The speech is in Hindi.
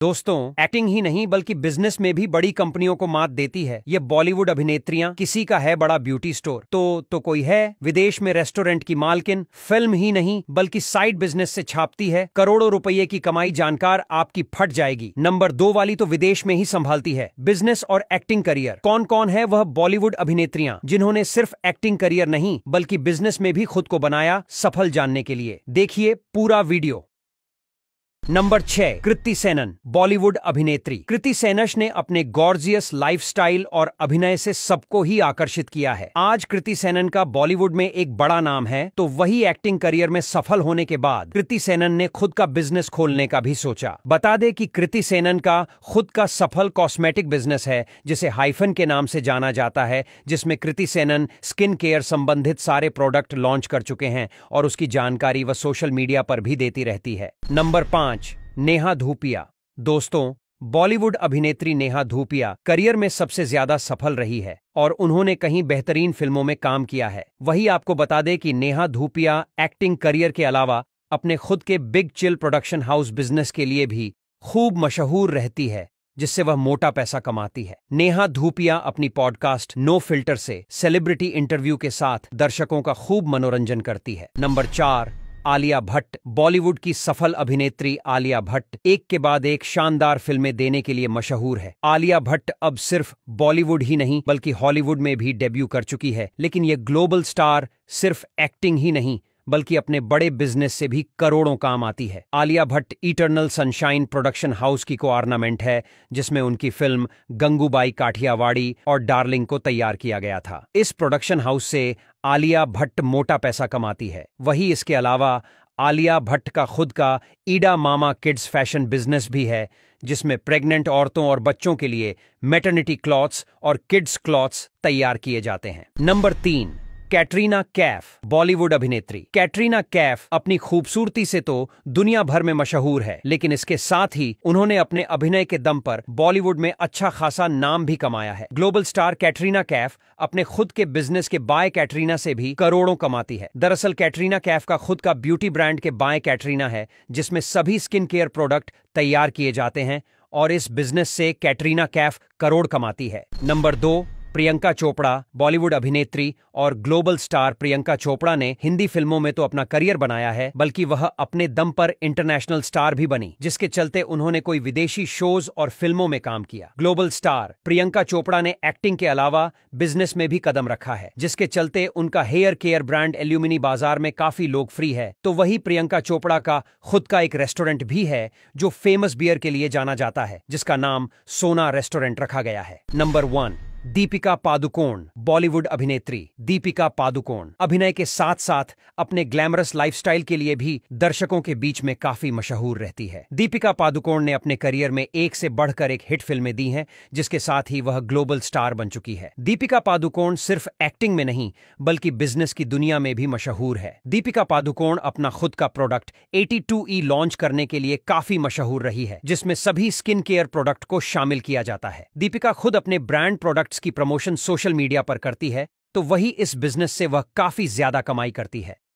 दोस्तों एक्टिंग ही नहीं बल्कि बिजनेस में भी बड़ी कंपनियों को मात देती है ये बॉलीवुड अभिनेत्रियां किसी का है बड़ा ब्यूटी स्टोर तो तो कोई है विदेश में रेस्टोरेंट की मालकिन फिल्म ही नहीं बल्कि साइड बिजनेस से छापती है करोड़ों रुपए की कमाई जानकार आपकी फट जाएगी नंबर दो वाली तो विदेश में ही संभालती है बिजनेस और एक्टिंग करियर कौन कौन है वह बॉलीवुड अभिनेत्रियाँ जिन्होंने सिर्फ एक्टिंग करियर नहीं बल्कि बिजनेस में भी खुद को बनाया सफल जानने के लिए देखिए पूरा वीडियो नंबर छह कृति सेनन बॉलीवुड अभिनेत्री कृति सेनश ने अपने गॉर्जियस लाइफस्टाइल और अभिनय से सबको ही आकर्षित किया है आज कृति सेनन का बॉलीवुड में एक बड़ा नाम है तो वही एक्टिंग करियर में सफल होने के बाद कृति सेनन ने खुद का बिजनेस खोलने का भी सोचा बता दे कि कृति सेनन का खुद का सफल कॉस्मेटिक बिजनेस है जिसे हाइफन के नाम से जाना जाता है जिसमें कृति सेनन स्किन केयर संबंधित सारे प्रोडक्ट लॉन्च कर चुके हैं और उसकी जानकारी वह सोशल मीडिया पर भी देती रहती है नंबर पांच नेहा धूपिया दोस्तों बॉलीवुड अभिनेत्री नेहा धूपिया करियर में सबसे ज्यादा सफल रही है और उन्होंने कहीं बेहतरीन फिल्मों में काम किया है वही आपको बता दें कि नेहा धूपिया एक्टिंग करियर के अलावा अपने खुद के big chill production house business के लिए भी खूब मशहूर रहती है जिससे वह मोटा पैसा कमाती है नेहा धूपिया अपनी पॉडकास्ट नो फिल्टर से सेलिब्रिटी इंटरव्यू के साथ दर्शकों का खूब मनोरंजन करती है नंबर चार आलिया भट्ट बॉलीवुड की सफल अभिनेत्री आलिया भट्ट एक के बाद एक शानदार फिल्में देने के लिए मशहूर है आलिया भट्ट अब सिर्फ बॉलीवुड ही नहीं बल्कि हॉलीवुड में भी डेब्यू कर चुकी है लेकिन ये ग्लोबल स्टार सिर्फ एक्टिंग ही नहीं बल्कि अपने बड़े बिजनेस से भी करोड़ों काम आती है Alia Bhatt eternal sunshine production house की को आर्नामेंट है जिसमें उनकी फिल्म गंगूबाई काठियावाड़ी और डार्लिंग को तैयार किया गया था इस प्रोडक्शन हाउस से आलिया भट्ट मोटा पैसा कमाती है वही इसके अलावा आलिया भट्ट का खुद का Edamamma kids fashion business भी है जिसमें प्रेग्नेंट औरतों और बच्चों के लिए मेटर्निटी क्लॉथ्स और किड्स क्लॉथ्स तैयार किए जाते हैं नंबर तीन कैटरीना कैफ बॉलीवुड अभिनेत्री कैटरीना कैफ अपनी खूबसूरती से तो दुनिया भर में मशहूर है लेकिन इसके साथ ही उन्होंने अपने अभिनय के दम पर बॉलीवुड में अच्छा खासा नाम भी कमाया है ग्लोबल स्टार कैटरीना कैफ अपने खुद के बिजनेस के बाय कैटरीना से भी करोड़ों कमाती है दरअसल कैटरीना कैफ का खुद का beauty brand Kay by Katrina है जिसमें सभी स्किन केयर प्रोडक्ट तैयार किए जाते हैं और इस बिजनेस से कैटरीना कैफ करोड़ कमाती है नंबर दो प्रियंका चोपड़ा बॉलीवुड अभिनेत्री और ग्लोबल स्टार प्रियंका चोपड़ा ने हिंदी फिल्मों में तो अपना करियर बनाया है बल्कि वह अपने दम पर इंटरनेशनल स्टार भी बनी जिसके चलते उन्होंने कोई विदेशी शोज और फिल्मों में काम किया ग्लोबल स्टार प्रियंका चोपड़ा ने एक्टिंग के अलावा बिजनेस में भी कदम रखा है जिसके चलते उनका हेयर केयर ब्रांड एल्यूमिनी बाजार में काफी लोग फ्री है तो वही प्रियंका चोपड़ा का खुद का एक रेस्टोरेंट भी है जो फेमस बियर के लिए जाना जाता है जिसका नाम सोना रेस्टोरेंट रखा गया है नंबर वन दीपिका पादुकोण बॉलीवुड अभिनेत्री दीपिका पादुकोण अभिनय के साथ साथ अपने ग्लैमरस लाइफस्टाइल के लिए भी दर्शकों के बीच में काफी मशहूर रहती है दीपिका पादुकोण ने अपने करियर में एक से बढ़कर एक हिट फिल्में दी हैं जिसके साथ ही वह ग्लोबल स्टार बन चुकी है दीपिका पादुकोण सिर्फ एक्टिंग में नहीं बल्कि बिजनेस की दुनिया में भी मशहूर है दीपिका पादुकोण अपना खुद का प्रोडक्ट एटी ई लॉन्च करने के लिए काफी मशहूर रही है जिसमें सभी स्किन केयर प्रोडक्ट को शामिल किया जाता है दीपिका खुद अपने ब्रांड प्रोडक्ट प्रोडक्ट्स की प्रमोशन सोशल मीडिया पर करती है तो वही इस बिजनेस से वह काफी ज्यादा कमाई करती है